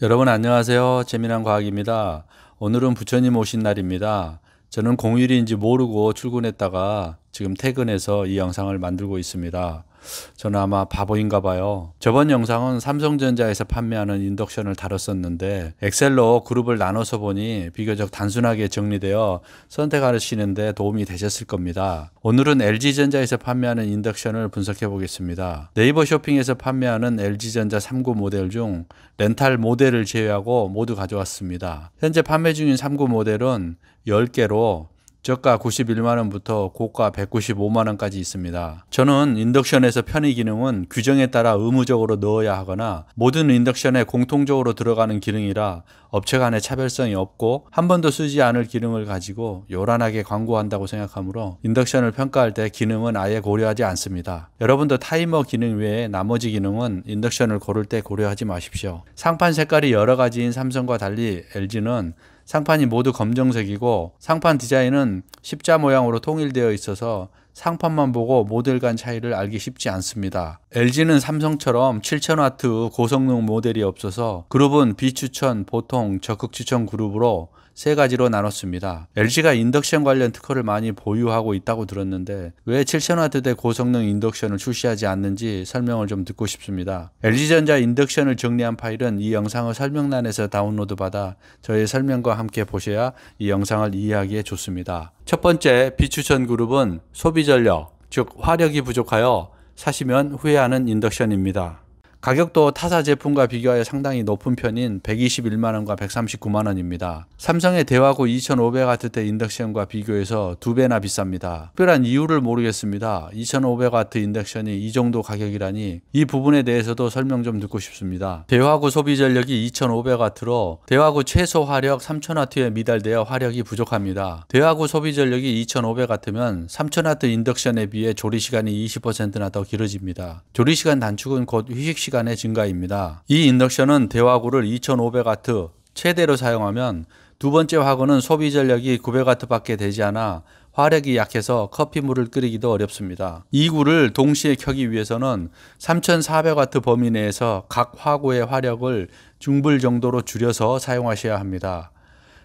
여러분 안녕하세요. 재미난 과학입니다. 오늘은 부처님 오신 날입니다. 저는 공휴일인지 모르고 출근했다가 지금 퇴근해서 이 영상을 만들고 있습니다. 저는 아마 바보인가 봐요. 저번 영상은 삼성전자에서 판매하는 인덕션을 다뤘었는데 엑셀로 그룹을 나눠서 보니 비교적 단순하게 정리되어 선택하시는데 도움이 되셨을 겁니다. 오늘은 LG전자에서 판매하는 인덕션을 분석해 보겠습니다. 네이버 쇼핑에서 판매하는 LG전자 3구 모델 중 렌탈 모델을 제외하고 모두 가져왔습니다. 현재 판매 중인 3구 모델은 10개로 저가 91만원부터 고가 195만원까지 있습니다. 저는 인덕션에서 편의 기능은 규정에 따라 의무적으로 넣어야 하거나 모든 인덕션에 공통적으로 들어가는 기능이라 업체 간의 차별성이 없고 한 번도 쓰지 않을 기능을 가지고 요란하게 광고한다고 생각하므로 인덕션을 평가할 때 기능은 아예 고려하지 않습니다. 여러분도 타이머 기능 외에 나머지 기능은 인덕션을 고를 때 고려하지 마십시오. 상판 색깔이 여러 가지인 삼성과 달리 LG는 상판이 모두 검정색이고 상판 디자인은 십자 모양으로 통일되어 있어서 상판만 보고 모델 간 차이를 알기 쉽지 않습니다. LG는 삼성처럼 7000W 고성능 모델이 없어서 그룹은 비추천, 보통, 적극 추천 그룹으로 세 가지로 나눴습니다. LG가 인덕션 관련 특허를 많이 보유하고 있다고 들었는데 왜 7000W대 고성능 인덕션을 출시하지 않는지 설명을 좀 듣고 싶습니다. LG전자 인덕션을 정리한 파일은 이 영상을 설명란에서 다운로드 받아 저의 설명과 함께 보셔야 이 영상을 이해하기에 좋습니다. 첫 번째 비추천 그룹은 소비자 전력, 즉 화력이 부족하여 사시면 후회하는 인덕션입니다. 가격도 타사 제품과 비교하여 상당히 높은 편인 121만원과 139만원입니다. 삼성의 대화구2 5 0 0와트대 인덕션과 비교해서 두배나 비쌉니다. 특별한 이유를 모르겠습니다. 2 5 0 0와트 인덕션이 이 정도 가격이라니 이 부분에 대해서도 설명 좀 듣고 싶습니다. 대화구 소비 전력이 2 5 0 0와트로대화구 최소 화력 3 0 0 0와트에 미달되어 화력이 부족합니다. 대화구 소비 전력이 2 5 0 0와트면3 0 0 0와트 인덕션에 비해 조리 시간이 20%나 더 길어집니다. 조리 시간 단축은 곧 휴식 시간 시간의 증가입니다. 이 인덕션은 대화구를 2500W 최대로 사용하면 두 번째 화구는 소비 전력이 900W밖에 되지 않아 화력이 약해서 커피물을 끓이기도 어렵습니다. 이 구를 동시에 켜기 위해서는 3400W 범위 내에서 각 화구의 화력을 중불 정도로 줄여서 사용하셔야 합니다.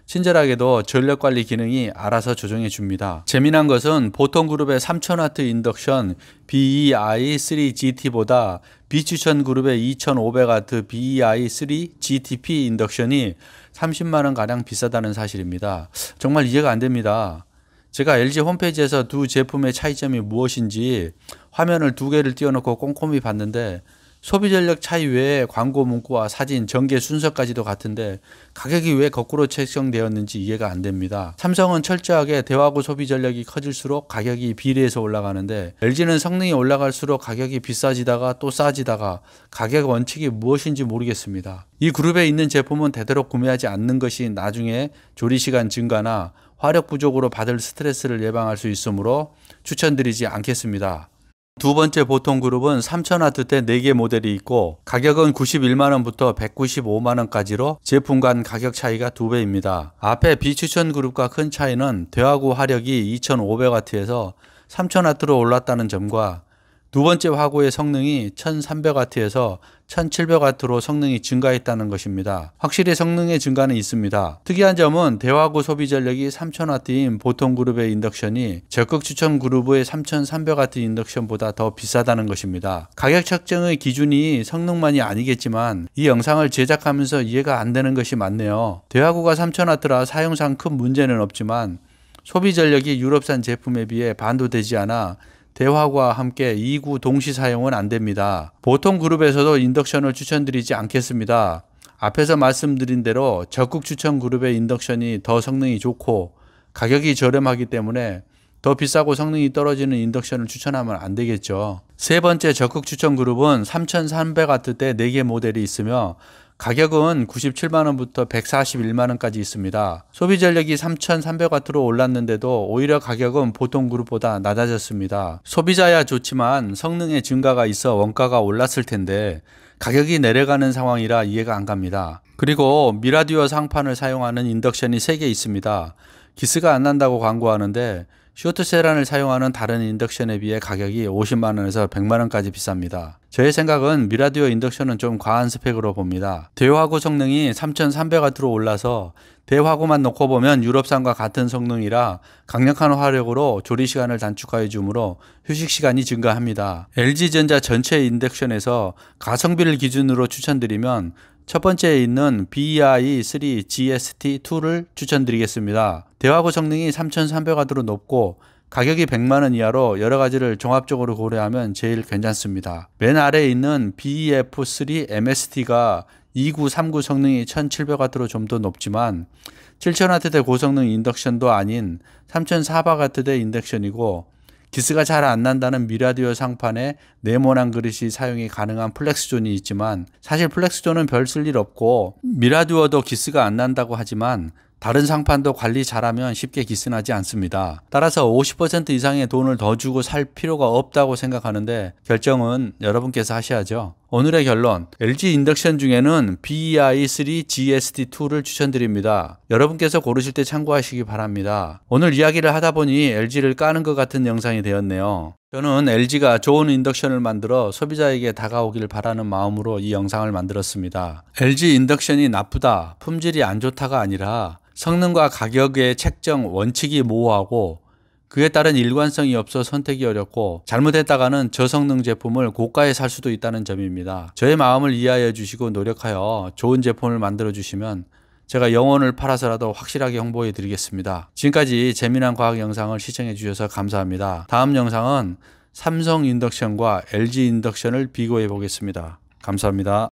친절하게도 전력 관리 기능이 알아서 조정해 줍니다. 재미난 것은 보통 그룹의 3000W 인덕션 BEI3GT보다 비추천 그룹의 2500W BEI3GTP 인덕션이 30만원 가량 비싸다는 사실입니다. 정말 이해가 안 됩니다. 제가 LG 홈페이지에서 두 제품의 차이점이 무엇인지 화면을 두 개를 띄워놓고 꼼꼼히 봤는데 소비 전략 차이 외에 광고 문구와 사진, 전개 순서까지도 같은데 가격이 왜 거꾸로 책정되었는지 이해가 안 됩니다. 삼성은 철저하게 대화구 소비 전략이 커질수록 가격이 비례해서 올라가는데 LG는 성능이 올라갈수록 가격이 비싸지다가 또 싸지다가 가격 원칙이 무엇인지 모르겠습니다. 이 그룹에 있는 제품은 대대로 구매하지 않는 것이 나중에 조리 시간 증가나 화력 부족으로 받을 스트레스를 예방할 수 있으므로 추천드리지 않겠습니다. 두 번째 보통 그룹은 3000와트 대 4개 모델이 있고 가격은 91만원부터 195만원까지로 제품 간 가격 차이가 2배입니다. 앞에 비추천 그룹과 큰 차이는 대화구 화력이 2500W에서 3000W로 올랐다는 점과 두 번째 화구의 성능이 1300W에서 1700W로 성능이 증가했다는 것입니다. 확실히 성능의 증가는 있습니다. 특이한 점은 대화구 소비 전력이 3000W인 보통 그룹의 인덕션이 적극 추천 그룹의 3300W 인덕션보다 더 비싸다는 것입니다. 가격 책정의 기준이 성능만이 아니겠지만 이 영상을 제작하면서 이해가 안 되는 것이 많네요. 대화구가 3000W라 사용상 큰 문제는 없지만 소비 전력이 유럽산 제품에 비해 반도되지 않아 대화과 함께 2구 동시 사용은 안 됩니다. 보통 그룹에서도 인덕션을 추천드리지 않겠습니다. 앞에서 말씀드린 대로 적극 추천 그룹의 인덕션이 더 성능이 좋고 가격이 저렴하기 때문에 더 비싸고 성능이 떨어지는 인덕션을 추천하면 안 되겠죠. 세 번째 적극 추천 그룹은 3300W 대 4개 모델이 있으며 가격은 97만원부터 141만원까지 있습니다. 소비 전력이 3,300W로 올랐는데도 오히려 가격은 보통 그룹보다 낮아졌습니다. 소비자야 좋지만 성능의 증가가 있어 원가가 올랐을 텐데 가격이 내려가는 상황이라 이해가 안 갑니다. 그리고 미라듀어 상판을 사용하는 인덕션이 3개 있습니다. 기스가 안 난다고 광고하는데 쇼트세란을 사용하는 다른 인덕션에 비해 가격이 50만원에서 100만원까지 비쌉니다. 저의 생각은 미라디오 인덕션은 좀 과한 스펙으로 봅니다. 대화구 성능이 3300W로 올라서 대화구만 놓고 보면 유럽산과 같은 성능이라 강력한 화력으로 조리 시간을 단축하여 주므로 휴식 시간이 증가합니다. LG전자 전체 인덕션에서 가성비를 기준으로 추천드리면 첫 번째에 있는 BEI3 GST2를 추천드리겠습니다. 대화고 성능이 3300W로 높고 가격이 100만원 이하로 여러 가지를 종합적으로 고려하면 제일 괜찮습니다. 맨 아래에 있는 BEF3 MST가 2939 성능이 1700W로 좀 더 높지만 7000W대 고성능 인덕션도 아닌 3004W대 4 인덕션이고 기스가 잘 안 난다는 미라디오 상판에 네모난 그릇이 사용이 가능한 플렉스존이 있지만 사실 플렉스존은 별 쓸 일 없고 미라디오도 기스가 안 난다고 하지만 다른 상판도 관리 잘하면 쉽게 기스나지 않습니다. 따라서 50% 이상의 돈을 더 주고 살 필요가 없다고 생각하는데 결정은 여러분께서 하셔야죠. 오늘의 결론, LG 인덕션 중에는 BEI3 GSD2를 추천드립니다. 여러분께서 고르실 때 참고하시기 바랍니다. 오늘 이야기를 하다 보니 LG를 까는 것 같은 영상이 되었네요. 저는 LG가 좋은 인덕션을 만들어 소비자에게 다가오길 바라는 마음으로 이 영상을 만들었습니다. LG 인덕션이 나쁘다, 품질이 안 좋다가 아니라 성능과 가격의 책정 원칙이 모호하고 그에 따른 일관성이 없어 선택이 어렵고 잘못했다가는 저성능 제품을 고가에 살 수도 있다는 점입니다. 저의 마음을 이해해 주시고 노력하여 좋은 제품을 만들어 주시면 제가 영혼을 팔아서라도 확실하게 홍보해 드리겠습니다. 지금까지 재미난 과학 영상을 시청해 주셔서 감사합니다. 다음 영상은 삼성 인덕션과 LG 인덕션을 비교해 보겠습니다. 감사합니다.